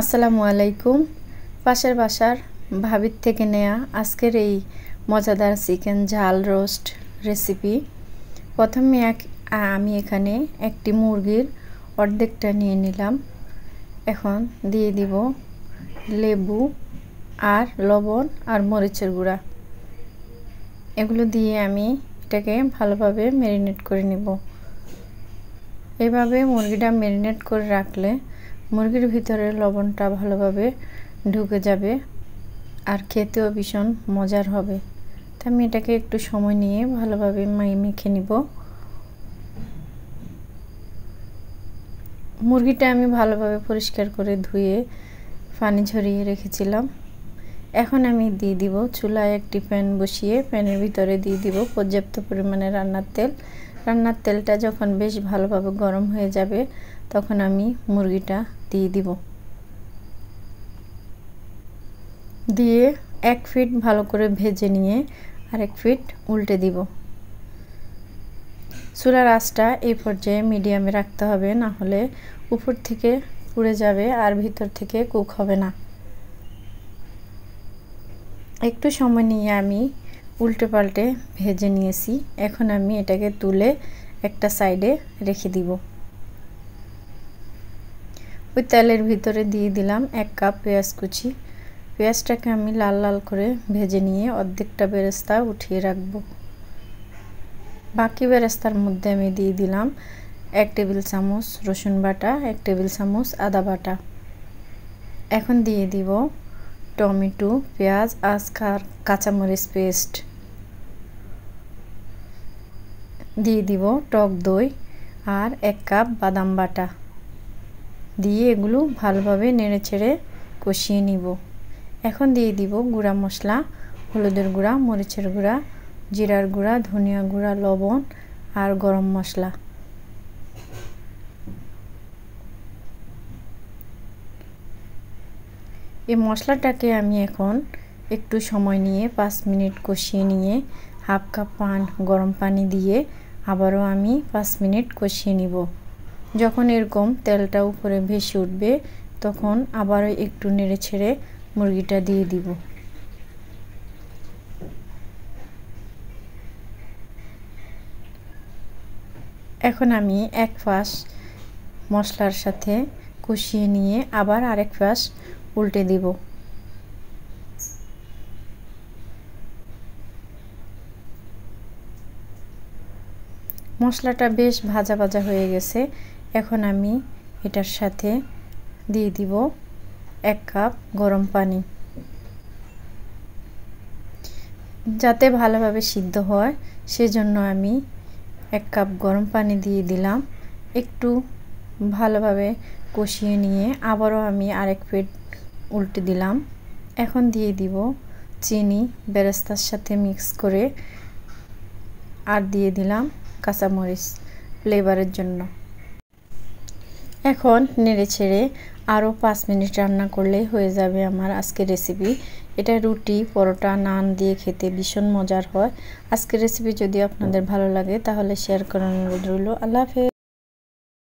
আসসালামু আলাইকুম পাশের বাসার ভাবির থেকে নেয়া আজকের এই মজাদার চিকেন ঝাল রোস্ট রেসিপি প্রথমে এক আমি এখানে একটি মুরগির অর্ধেকটা নিয়ে নিলাম এখন দিয়ে দিব লেবু আর লবণ আর মরিচের গুঁড়া এগুলো দিয়ে আমি এটাকে ভালোভাবে ম্যারিনেট করে নিব এভাবে মুরগিটা ম্যারিনেট করে রাখলে মুরগির ভিতরে লবণটা ভালোভাবে ঢুকে যাবে আর খেতেও ভীষণ মজার হবে তা আমি এটাকে একটু সময় নিয়ে ভালোভাবে মেখে নিব মুরগিটা আমি ভালোভাবে পরিষ্কার করে ধুয়ে পানি ঝরিয়ে রেখেছিলাম এখন আমি দিয়ে দিব চুলায় একটি প্যান বসিয়ে প্যানের ভিতরে দিয়ে দিব পর্যাপ্ত পরিমাণে রান্নার তেল রান্নার তেলটা যখন বেশ ভালোভাবে গরম হয়ে যাবে তখন আমি মুরগিটা দিয়ে দিব দিয়ে এক ফিট ভালো করে ভেজে নিয়ে আর এক ফিট উল্টে দিব চুলার আঁচটা এই পর্যায়ে মিডিয়ামে রাখতে হবে না হলে উপর থেকে পুড়ে যাবে আর ভিতর থেকে কুক হবে না একটু সময় নিয়ে আমি উল্টে পাল্টে ভেজে নিয়েছি এখন আমি এটাকে তুলে একটা সাইডে রেখে দিব ওই তেলের ভিতরে দিয়ে দিলাম এক কাপ পেঁয়াজ কুচি পেঁয়াজটাকে আমি লাল লাল করে ভেজে নিয়ে অর্ধেকটা বেরেস্তা উঠিয়ে রাখব বাকি বেরেস্তার মধ্যে আমি দিয়ে দিলাম এক টেবিল চামচ রসুন বাটা এক টেবিল চামচ আদা বাটা এখন দিয়ে দিব টমেটো পেঁয়াজ আজকার কাঁচামরিচ পেস্ট দিয়ে দিব টক দই আর এক কাপ বাদাম বাটা দিয়ে এগুলো ভালোভাবে নেড়ে ছেড়ে কষিয়ে নিব এখন দিয়ে দিব গুঁড়া মশলা হলুদের গুঁড়া মরিচের গুঁড়া জিরার গুঁড়া ধনিয়া গুঁড়া লবণ আর গরম মশলা এই মশলাটাকে আমি এখন একটু সময় নিয়ে পাঁচ মিনিট কষিয়ে নিয়ে হাফ কাপ পান গরম পানি দিয়ে আবারও আমি পাঁচ মিনিট কষিয়ে নিব যখন এরকম তেলটা উপরে ভেসে উঠবে তখন আবারও একটু নেড়ে ছেড়ে মুরগিটা দিয়ে দিব এখন আমি এক ফাঁস মশলার সাথে কষিয়ে নিয়ে আবার আরেক ফাঁস উল্টে দিব মশলাটা বেশ ভাজা ভাজা হয়ে গেছে এখন আমি এটার সাথে দিয়ে দিব এক কাপ গরম পানি যাতে ভালোভাবে সিদ্ধ হয় সেজন্য আমি এক কাপ গরম পানি দিয়ে দিলাম একটু ভালোভাবে কষিয়ে নিয়ে আবারও আমি আরেক প্লেট উল্টে দিলাম এখন দিয়ে দিব চিনি বেরাস্তার সাথে মিক্স করে আর দিয়ে দিলাম কাঁচামরিচ ফ্লেভারের জন্য এখন নেড়ে ছেড়ে আরও পাঁচ মিনিট রান্না করলে হয়ে যাবে আমার আজকে রেসিপি এটা রুটি পরোটা নান দিয়ে খেতে ভীষণ মজার হয় আজকে রেসিপি যদি আপনাদের ভালো লাগে তাহলে শেয়ার করানোর রইল আল্লাহ হাফেজ